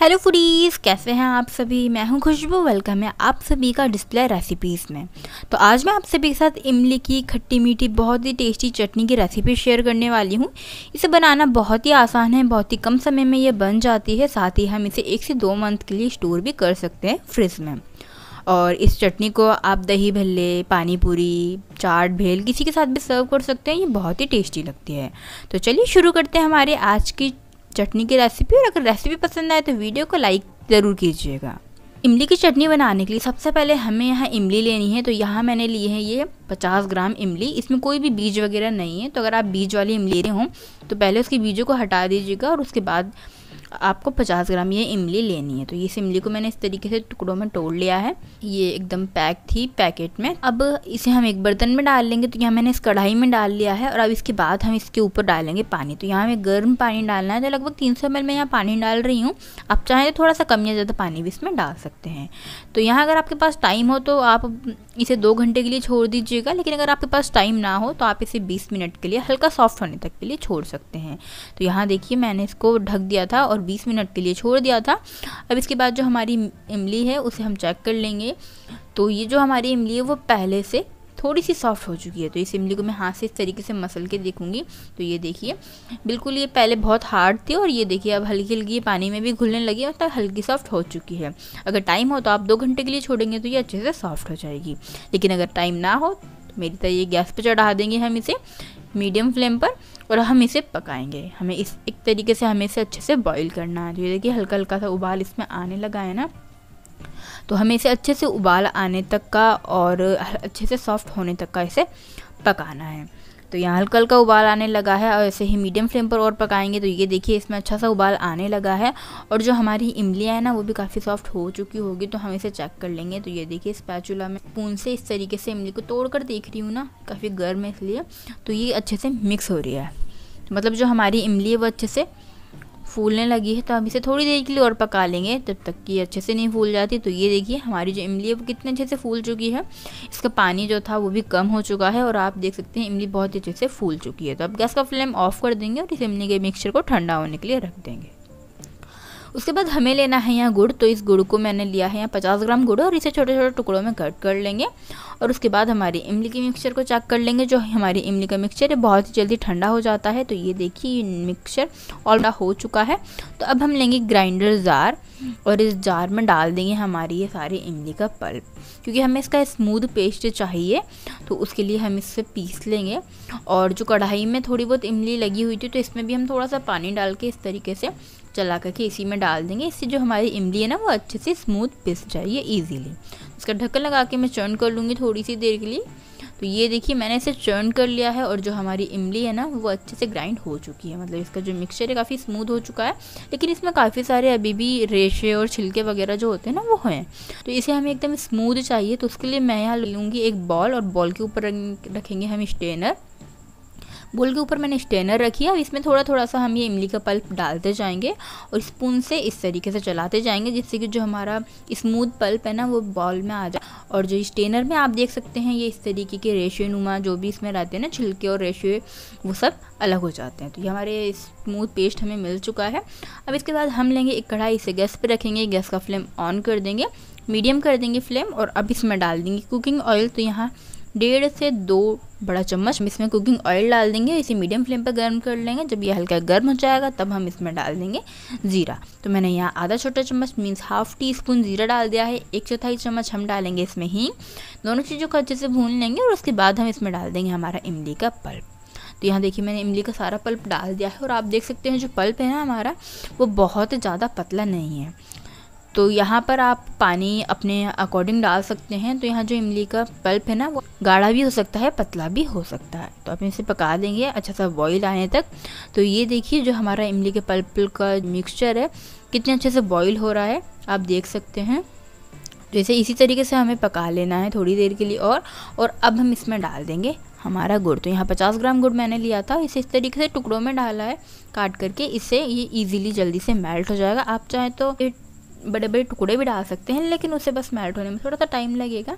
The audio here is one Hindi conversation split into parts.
हेलो फूडीज़ कैसे हैं आप सभी मैं हूं खुशबू वेलकम है आप सभी का डिस्प्ले रेसिपीज़ में तो आज मैं आप सभी के साथ इमली की खट्टी मीठी बहुत ही टेस्टी चटनी की रेसिपी शेयर करने वाली हूं इसे बनाना बहुत ही आसान है बहुत ही कम समय में ये बन जाती है साथ ही हम इसे एक से दो मंथ के लिए स्टोर भी कर सकते हैं फ्रिज में और इस चटनी को आप दही भल्ले पानी पूरी चाट भेल किसी के साथ भी सर्व कर सकते हैं ये बहुत ही टेस्टी लगती है तो चलिए शुरू करते हैं हमारे आज की चटनी की रेसिपी और अगर रेसिपी पसंद आए तो वीडियो को लाइक ज़रूर कीजिएगा इमली की चटनी बनाने के लिए सबसे पहले हमें यहाँ इमली लेनी है तो यहाँ मैंने लिए हैं ये 50 ग्राम इमली इसमें कोई भी बीज वगैरह नहीं है तो अगर आप बीज वाली इमली ले रहे हों तो पहले उसके बीजों को हटा दीजिएगा और उसके बाद आपको 50 ग्राम ये इमली लेनी है तो इस इमली को मैंने इस तरीके से टुकड़ों में तोड़ लिया है ये एकदम पैक थी पैकेट में अब इसे हम एक बर्तन में डाल लेंगे तो यहाँ मैंने इस कढ़ाई में डाल लिया है और अब इसके बाद हम इसके ऊपर डालेंगे पानी तो यहाँ हमें गर्म पानी डालना है तो लगभग तीन सौ मैं यहाँ पानी डाल रही हूँ आप चाहें तो थोड़ा सा कम या ज़्यादा पानी भी इसमें डाल सकते हैं तो यहाँ अगर आपके पास टाइम हो तो आप इसे दो घंटे के लिए छोड़ दीजिएगा लेकिन अगर आपके पास टाइम ना हो तो आप इसे बीस मिनट के लिए हल्का सॉफ्ट होने तक के लिए छोड़ सकते हैं तो यहाँ देखिए मैंने इसको ढक दिया था और और 20 मिनट के लिए छोड़ दिया था अब इसके बाद जो हमारी इमली है उसे हम चेक कर लेंगे तो ये जो हमारी इमली है वो पहले से थोड़ी सी सॉफ्ट हो चुकी है तो इस इमली को मैं हाथ से इस तरीके से मसल के देखूंगी तो ये देखिए बिल्कुल ये पहले बहुत हार्ड थी और ये देखिए अब हल्की हल्की पानी में भी घुलने लगी और तक हल्की सॉफ्ट हो चुकी है अगर टाइम हो तो आप दो घंटे के लिए छोड़ेंगे तो ये अच्छे से सॉफ्ट हो जाएगी लेकिन अगर टाइम ना हो तो मेरी तरह ये गैस पर चढ़ा देंगे हम इसे मीडियम फ्लेम पर और हम इसे पकाएंगे हमें इस एक तरीके से हमें इसे अच्छे से बॉईल करना है तो ये देखिए हल्का हल्का सा उबाल इसमें आने लगा है ना तो हमें इसे अच्छे से उबाल आने तक का और अच्छे से सॉफ्ट होने तक का इसे पकाना है तो यहाँ हल्का हल्का उबाल आने लगा है और ऐसे ही मीडियम फ्लेम पर और पकाएंगे तो ये देखिए इसमें अच्छा सा उबाल आने लगा है और जो हमारी इमलियाँ हैं ना वो भी काफ़ी सॉफ्ट हो चुकी होगी तो हम इसे चेक कर लेंगे तो ये देखिए इस पैचुला में पून से इस तरीके से इमली को तोड़ कर देख रही हूँ ना काफ़ी गर्म है इसलिए तो ये अच्छे से मिक्स हो रही है मतलब जो हमारी इमली है वो अच्छे से फूलने लगी है तो हम इसे थोड़ी देर के लिए और पका लेंगे जब तक कि अच्छे से नहीं फूल जाती तो ये देखिए हमारी जो इमली है वो कितने अच्छे से फूल चुकी है इसका पानी जो था वो भी कम हो चुका है और आप देख सकते हैं इमली बहुत अच्छे से फूल चुकी है तो अब गैस का फ्लेम ऑफ कर देंगे और इस इमली के मिक्सचर को ठंडा होने के लिए रख देंगे उसके बाद हमें लेना है यहाँ गुड़ तो इस गुड़ को मैंने लिया है यहाँ पचास ग्राम गुड़ और इसे छोटे छोटे टुकड़ों में कट कर लेंगे और उसके बाद हमारी इमली के मिक्सचर को चेक कर लेंगे जो हमारी इमली का मिक्सचर है बहुत ही जल्दी ठंडा हो जाता है तो ये देखिए मिक्सचर ऑल हो चुका है तो अब हम लेंगे ग्राइंडर जार और इस जार में डाल देंगे हमारी ये सारी इमली का पल्प क्योंकि हमें इसका स्मूथ पेस्ट चाहिए तो उसके लिए हम इससे पीस लेंगे और जो कढ़ाई में थोड़ी बहुत इमली लगी हुई थी तो इसमें भी हम थोड़ा सा पानी डाल के इस तरीके से चला करके इसी में डाल देंगे इससे जो हमारी इमली है ना वो अच्छे से स्मूथ पिस जाइए ईजीली इसका ढक्कन लगा के मैं चर्न कर लूँगी थोड़ी सी देर के लिए तो ये देखिए मैंने इसे चर्न कर लिया है और जो हमारी इमली है ना वो अच्छे से ग्राइंड हो चुकी है मतलब इसका जो मिक्सचर है काफ़ी स्मूथ हो चुका है लेकिन इसमें काफ़ी सारे अभी भी रेशे और छिलके वगैरह जो होते हैं ना वो हैं तो इसे हमें एकदम स्मूथ चाहिए तो उसके लिए मैं यहाँ लूँगी एक बॉल और बॉल के ऊपर रखेंगे हम स्टेनर बोल के ऊपर मैंने स्टेनर रखी है अब इसमें थोड़ा थोड़ा सा हम ये इमली का पल्प डालते जाएंगे और स्पून से इस तरीके से चलाते जाएंगे जिससे कि जो हमारा स्मूथ पल्प है ना वो बॉल में आ जाए और जो स्टेनर में आप देख सकते हैं ये इस तरीके के रेशे नुमा जो भी इसमें रहते हैं ना छिलके और रेशे वो सब अलग हो जाते हैं तो ये हमारे स्मूथ पेस्ट हमें मिल चुका है अब इसके बाद हम लेंगे एक कढ़ाई इसे गैस पर रखेंगे गैस का फ्लेम ऑन कर देंगे मीडियम कर देंगे फ्लेम और अब इसमें डाल देंगे कुकिंग ऑयल तो यहाँ डेढ़ से दो बड़ा चम्मच हम इसमें कुकिंग ऑयल डाल देंगे इसे मीडियम फ्लेम पर गर्म कर लेंगे जब ये हल्का गर्म हो जाएगा तब हम इसमें डाल देंगे ज़ीरा तो मैंने यहाँ आधा छोटा चम्मच मीन्स हाफ टी स्पून ज़ीरा डाल दिया है एक चौथाई चम्मच हम डालेंगे इसमें ही दोनों चीज़ों को अच्छे से भून लेंगे और उसके बाद हम इसमें डाल देंगे हमारा इमली का पल्प तो यहाँ देखिए मैंने इमली का सारा पल्प डाल दिया है और आप देख सकते हैं जो पल्प है ना हमारा वो बहुत ज़्यादा पतला नहीं है तो यहाँ पर आप पानी अपने अकॉर्डिंग डाल सकते हैं तो यहाँ जो इमली का पल्प है ना वो गाढ़ा भी हो सकता है पतला भी हो सकता है तो आप इसे पका देंगे अच्छा सा बॉईल आने तक तो ये देखिए जो हमारा इमली के पल्प का मिक्सचर है कितने अच्छे से बॉईल हो रहा है आप देख सकते हैं जैसे तो इसी तरीके से हमें पका लेना है थोड़ी देर के लिए और और अब हम इसमें डाल देंगे हमारा गुड़ तो यहाँ 50 ग्राम गुड़ मैंने लिया था इसे इस तरीके से टुकड़ों में डाला है काट करके इससे ये इजीली जल्दी से मेल्ट हो जाएगा आप चाहें तो बड़े बड़े टुकड़े भी डाल सकते हैं लेकिन उसे बस मेल्ट होने में थोड़ा सा टाइम लगेगा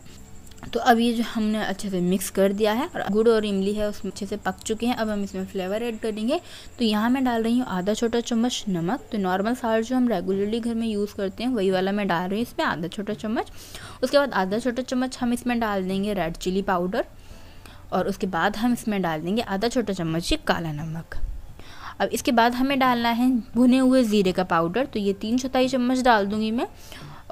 तो अब ये जो हमने अच्छे से मिक्स कर दिया है और गुड़ और इमली है उसमें अच्छे से पक चुके हैं अब हम इसमें फ्लेवर ऐड करेंगे तो यहाँ मैं डाल रही हूँ आधा छोटा चम्मच नमक तो नॉर्मल साल्ट जो हम रेगुलरली घर में यूज़ करते हैं वही वाला मैं डाल रही हूँ इसमें आधा छोटा चम्मच उसके बाद आधा छोटा चम्मच हम इसमें डाल देंगे रेड चिली पाउडर और उसके बाद हम इसमें डाल देंगे आधा छोटा चम्मच ये काला नमक अब इसके बाद हमें डालना है भुने हुए ज़ीरे का पाउडर तो ये तीन चौथाई चम्मच डाल दूँगी मैं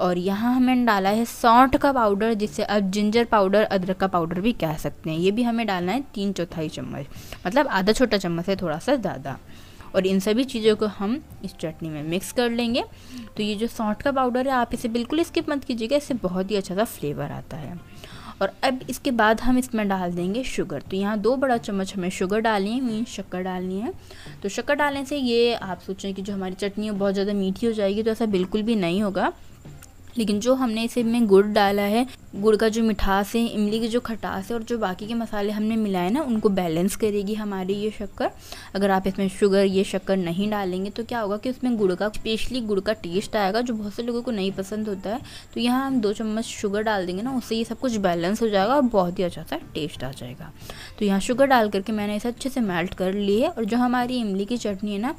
और यहाँ हमें डाला है सौंठ का पाउडर जिसे अब जिंजर पाउडर अदरक का पाउडर भी कह सकते हैं ये भी हमें डालना है तीन चौथाई चम्मच मतलब आधा छोटा चम्मच है थोड़ा सा ज़्यादा और इन सभी चीज़ों को हम इस चटनी में मिक्स कर लेंगे तो ये जो सौंठ का पाउडर है आप इसे बिल्कुल स्किप मत कीजिएगा इससे बहुत ही अच्छा सा फ्लेवर आता है और अब इसके बाद हम इसमें डाल देंगे शुगर तो यहाँ दो बड़ा चम्मच हमें शुगर डालनी है मीन शक्कर डालनी है तो शक्कर डालने से ये आप सोचें कि जो हमारी चटनी है बहुत ज़्यादा मीठी हो जाएगी तो ऐसा बिल्कुल भी नहीं होगा लेकिन जो हमने इसे में गुड़ डाला है गुड़ का जो मिठास है इमली की जो खटास है और जो बाकी के मसाले हमने मिलाए ना उनको बैलेंस करेगी हमारी ये शक्कर अगर आप इसमें शुगर ये शक्कर नहीं डालेंगे तो क्या होगा कि उसमें गुड़ का स्पेशली गुड़ का टेस्ट आएगा जो बहुत से लोगों को नहीं पसंद होता है तो यहाँ हम दो चम्मच शुगर डाल देंगे ना उससे ये सब कुछ बैलेंस हो जाएगा और बहुत ही अच्छा सा टेस्ट आ जाएगा तो यहाँ शुगर डाल करके मैंने इसे अच्छे से मेल्ट कर ली है और जो हमारी इमली की चटनी है ना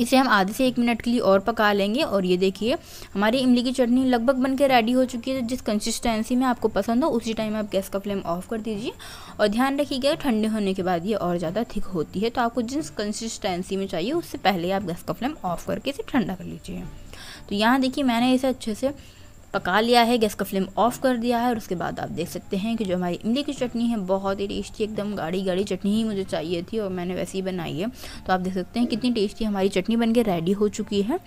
इसे हम आधे से एक मिनट के लिए और पका लेंगे और ये देखिए हमारी इमली की चटनी लगभग बन के रेडी हो चुकी है तो जिस कंसिस्टेंसी में आपको पसंद हो उसी टाइम आप गैस का फ्लेम ऑफ कर दीजिए और ध्यान रखिएगा ठंडे होने के बाद ये और ज़्यादा थिक होती है तो आपको जिस कंसिस्टेंसी में चाहिए उससे पहले आप गैस का फ्लेम ऑफ करके इसे ठंडा कर लीजिए तो यहाँ देखिए मैंने इसे अच्छे से पका लिया है गैस का फ्लेम ऑफ कर दिया है और उसके बाद आप देख सकते हैं कि जो हमारी इमली की चटनी है बहुत ही टेस्टी एकदम गाढ़ी गाढ़ी चटनी ही मुझे चाहिए थी और मैंने वैसे ही बनाई है तो आप देख सकते हैं कितनी टेस्टी हमारी चटनी बनके रेडी हो चुकी है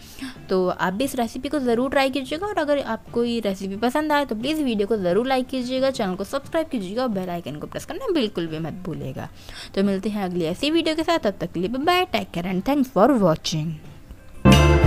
तो आप भी इस रेसिपी को ज़रूर ट्राई कीजिएगा और अगर आपको ये रेसिपी पसंद आए तो प्लीज़ वीडियो को ज़रूर लाइक कीजिएगा चैनल को सब्सक्राइब कीजिएगा और बेलाइकन को प्रेस करना बिल्कुल भी मत भूलेगा तो मिलते हैं अगली ऐसी वीडियो के साथ तब तक के लिए bye take care and thanks for watching